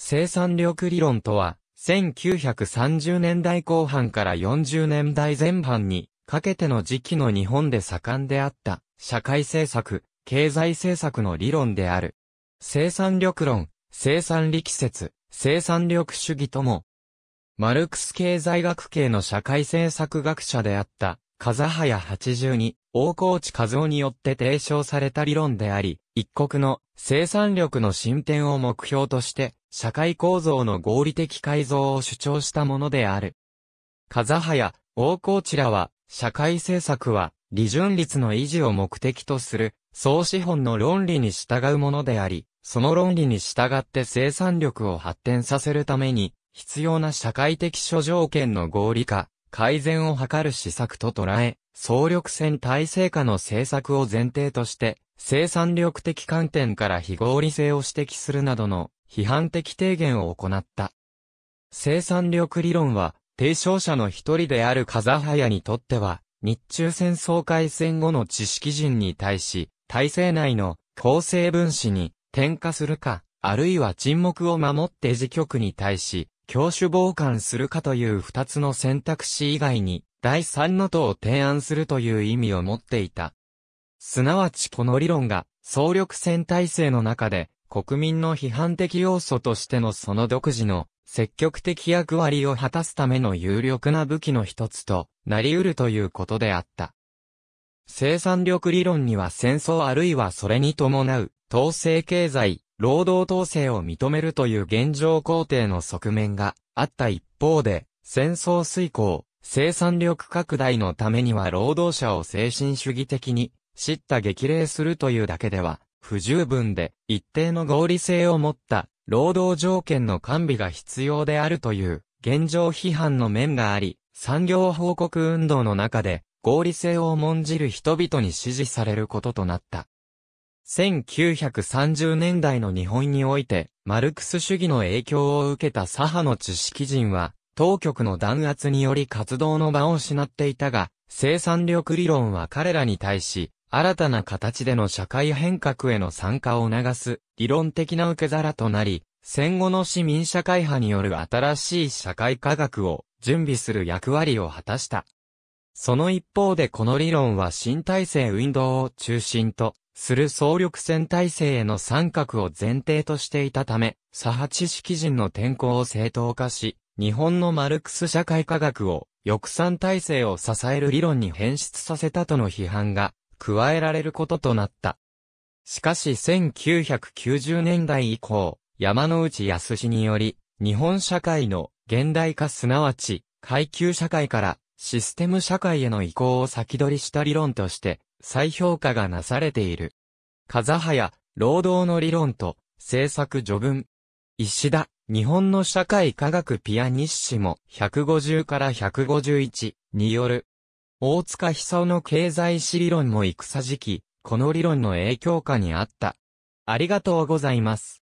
生産力理論とは、1930年代後半から40年代前半にかけての時期の日本で盛んであった社会政策、経済政策の理論である。生産力論、生産力説、生産力主義とも、マルクス経済学系の社会政策学者であった風早82、大河内和夫によって提唱された理論であり、一国の生産力の進展を目標として、社会構造の合理的改造を主張したものである。風早、大河内らは、社会政策は、利潤率の維持を目的とする、総資本の論理に従うものであり、その論理に従って生産力を発展させるために、必要な社会的諸条件の合理化、改善を図る施策と捉え、総力戦体制下の政策を前提として、生産力的観点から非合理性を指摘するなどの批判的提言を行った。生産力理論は、提唱者の一人である風早にとっては、日中戦争開戦後の知識人に対し、体制内の構成分子に転化するか、あるいは沈黙を守って自局に対し、教主傍観するかという二つの選択肢以外に、第三の党を提案するという意味を持っていた。すなわちこの理論が、総力戦体制の中で、国民の批判的要素としてのその独自の、積極的役割を果たすための有力な武器の一つとなり得るということであった。生産力理論には戦争あるいはそれに伴う、統制経済、労働統制を認めるという現状肯定の側面があった一方で、戦争遂行、生産力拡大のためには労働者を精神主義的に、叱咤激励するというだけでは、不十分で、一定の合理性を持った、労働条件の完備が必要であるという、現状批判の面があり、産業報告運動の中で、合理性を重んじる人々に支持されることとなった。1930年代の日本において、マルクス主義の影響を受けた左派の知識人は、当局の弾圧により活動の場を失っていたが、生産力理論は彼らに対し、新たな形での社会変革への参加を促す、理論的な受け皿となり、戦後の市民社会派による新しい社会科学を準備する役割を果たした。その一方でこの理論は新体制運動を中心とする総力戦体制への参画を前提としていたため、左派知識人の転向を正当化し、日本のマルクス社会科学を抑散体制を支える理論に変質させたとの批判が加えられることとなった。しかし1990年代以降、山内康により、日本社会の現代化すなわち階級社会からシステム社会への移行を先取りした理論として再評価がなされている。風早、労働の理論と、政策序文。石田、日本の社会科学ピアニッシモ、150から151による。大塚久夫の経済史理論も戦時期、この理論の影響下にあった。ありがとうございます。